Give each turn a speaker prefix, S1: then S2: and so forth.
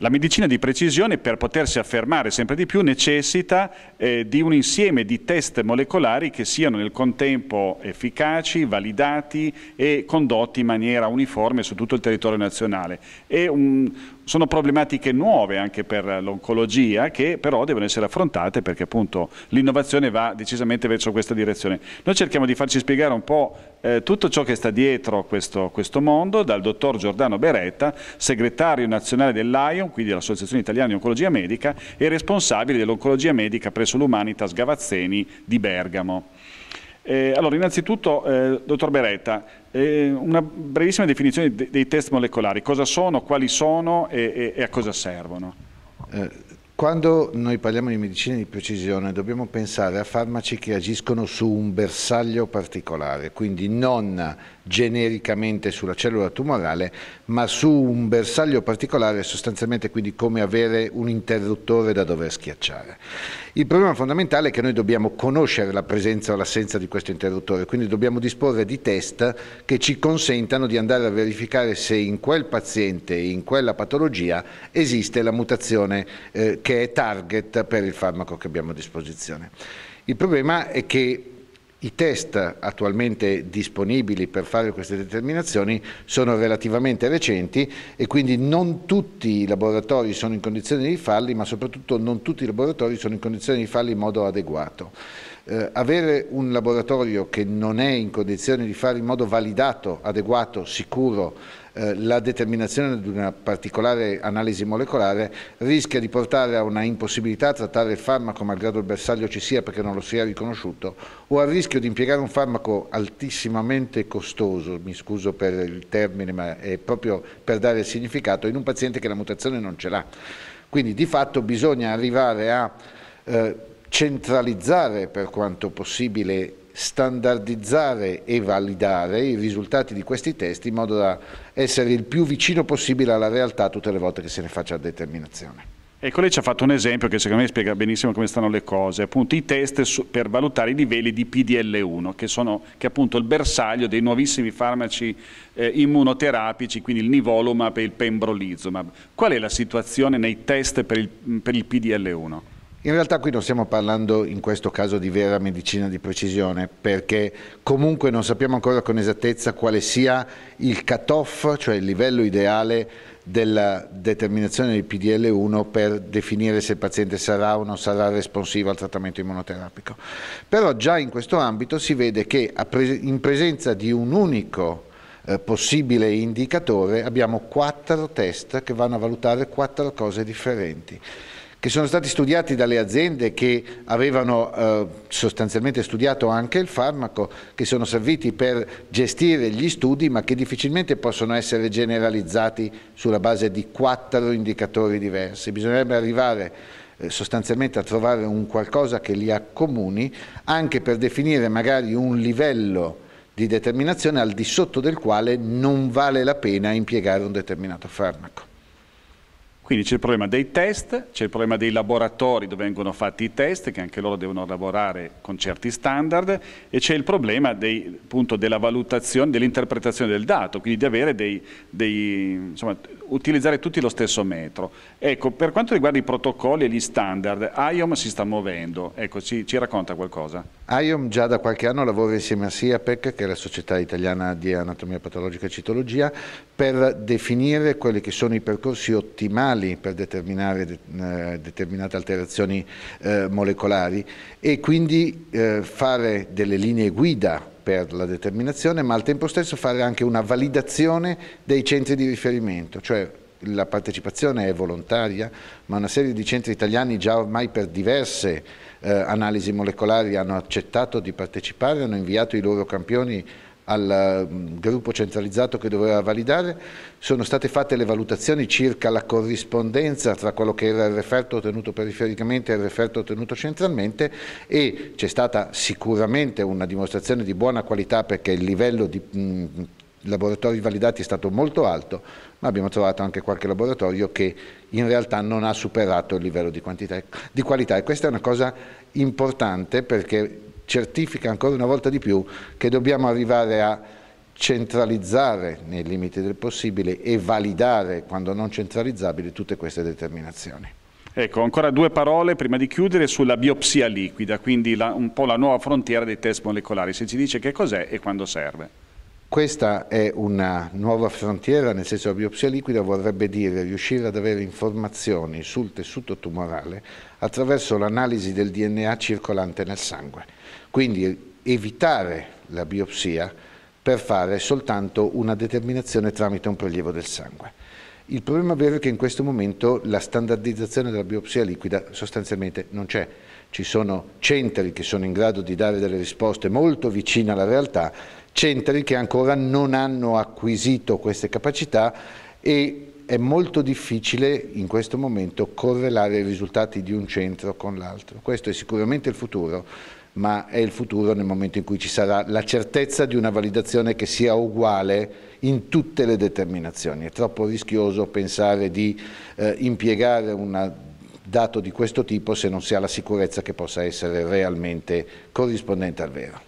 S1: La medicina di precisione per potersi affermare sempre di più necessita eh, di un insieme di test molecolari che siano nel contempo efficaci, validati e condotti in maniera uniforme su tutto il territorio nazionale. È un, sono problematiche nuove anche per l'oncologia che però devono essere affrontate perché appunto l'innovazione va decisamente verso questa direzione. Noi cerchiamo di farci spiegare un po' eh, tutto ciò che sta dietro questo, questo mondo dal dottor Giordano Beretta, segretario nazionale dell'AION, quindi dell'Associazione Italiana di Oncologia Medica e responsabile dell'oncologia medica presso l'Humanitas Gavazzeni di Bergamo. Eh, allora, innanzitutto, eh, dottor Beretta, eh, una brevissima definizione de dei test molecolari. Cosa sono, quali sono e, e, e a cosa servono?
S2: Eh, quando noi parliamo di medicina di precisione dobbiamo pensare a farmaci che agiscono su un bersaglio particolare, quindi non genericamente sulla cellula tumorale, ma su un bersaglio particolare, sostanzialmente quindi come avere un interruttore da dover schiacciare. Il problema fondamentale è che noi dobbiamo conoscere la presenza o l'assenza di questo interruttore, quindi dobbiamo disporre di test che ci consentano di andare a verificare se in quel paziente, in quella patologia, esiste la mutazione eh, che è target per il farmaco che abbiamo a disposizione. Il problema è che i test attualmente disponibili per fare queste determinazioni sono relativamente recenti e quindi non tutti i laboratori sono in condizione di farli, ma soprattutto non tutti i laboratori sono in condizione di farli in modo adeguato. Eh, avere un laboratorio che non è in condizione di fare in modo validato, adeguato, sicuro eh, la determinazione di una particolare analisi molecolare rischia di portare a una impossibilità a trattare il farmaco malgrado il bersaglio ci sia perché non lo sia riconosciuto o al rischio di impiegare un farmaco altissimamente costoso, mi scuso per il termine ma è proprio per dare il significato, in un paziente che la mutazione non ce l'ha. Quindi di fatto bisogna arrivare a eh, centralizzare per quanto possibile, standardizzare e validare i risultati di questi test in modo da essere il più vicino possibile alla realtà tutte le volte che se ne faccia determinazione.
S1: Ecco, lei ci ha fatto un esempio che secondo me spiega benissimo come stanno le cose, appunto i test per valutare i livelli di PDL1, che, sono, che è appunto il bersaglio dei nuovissimi farmaci eh, immunoterapici, quindi il nivolumab e il pembrolizumab. Qual è la situazione nei test per il, per il PDL1?
S2: In realtà qui non stiamo parlando in questo caso di vera medicina di precisione perché comunque non sappiamo ancora con esattezza quale sia il cut-off, cioè il livello ideale della determinazione del PDL1 per definire se il paziente sarà o non sarà responsivo al trattamento immunoterapico. Però già in questo ambito si vede che in presenza di un unico eh, possibile indicatore abbiamo quattro test che vanno a valutare quattro cose differenti che sono stati studiati dalle aziende che avevano eh, sostanzialmente studiato anche il farmaco, che sono serviti per gestire gli studi ma che difficilmente possono essere generalizzati sulla base di quattro indicatori diversi. Bisognerebbe arrivare eh, sostanzialmente a trovare un qualcosa che li accomuni anche per definire magari un livello di determinazione al di sotto del quale non vale la pena impiegare un determinato farmaco.
S1: Quindi c'è il problema dei test, c'è il problema dei laboratori dove vengono fatti i test, che anche loro devono lavorare con certi standard, e c'è il problema dei, appunto, della valutazione, dell'interpretazione del dato, quindi di avere dei, dei insomma, utilizzare tutti lo stesso metro. Ecco, per quanto riguarda i protocolli e gli standard, IOM si sta muovendo, ecco, ci, ci, racconta qualcosa?
S2: IOM già da qualche anno lavora insieme a SIAPEC, che è la Società Italiana di Anatomia Patologica e Citologia, per definire quelli che sono i percorsi ottimali per determinare de, eh, determinate alterazioni eh, molecolari e quindi eh, fare delle linee guida per la determinazione, ma al tempo stesso fare anche una validazione dei centri di riferimento, cioè la partecipazione è volontaria, ma una serie di centri italiani già ormai per diverse eh, analisi molecolari hanno accettato di partecipare, hanno inviato i loro campioni al mm, gruppo centralizzato che doveva validare, sono state fatte le valutazioni circa la corrispondenza tra quello che era il referto ottenuto perifericamente e il referto ottenuto centralmente e c'è stata sicuramente una dimostrazione di buona qualità perché il livello di mh, mm, laboratori validati è stato molto alto, ma abbiamo trovato anche qualche laboratorio che in realtà non ha superato il livello di, quantità, di qualità e questa è una cosa importante perché certifica ancora una volta di più che dobbiamo arrivare a centralizzare nei limiti del possibile e validare quando non centralizzabili tutte queste determinazioni.
S1: Ecco, ancora due parole prima di chiudere sulla biopsia liquida, quindi la, un po' la nuova frontiera dei test molecolari. Se ci dice che cos'è e quando serve.
S2: Questa è una nuova frontiera, nel senso che la biopsia liquida vorrebbe dire riuscire ad avere informazioni sul tessuto tumorale attraverso l'analisi del DNA circolante nel sangue. Quindi evitare la biopsia per fare soltanto una determinazione tramite un prelievo del sangue. Il problema vero è che in questo momento la standardizzazione della biopsia liquida sostanzialmente non c'è. Ci sono centri che sono in grado di dare delle risposte molto vicine alla realtà, centri che ancora non hanno acquisito queste capacità e è molto difficile in questo momento correlare i risultati di un centro con l'altro. Questo è sicuramente il futuro, ma è il futuro nel momento in cui ci sarà la certezza di una validazione che sia uguale in tutte le determinazioni. È troppo rischioso pensare di eh, impiegare un dato di questo tipo se non si ha la sicurezza che possa essere realmente corrispondente al vero.